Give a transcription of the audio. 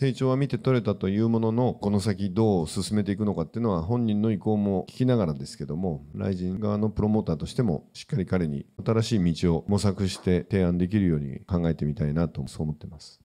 成長は見て取れたというもののこの先どう進めていくのかっていうのは本人の意向も聞きながらですけどもライジン側のプロモーターとしてもしっかり彼に新しい道を模索して提案できるように考えてみたいなとそう思ってます。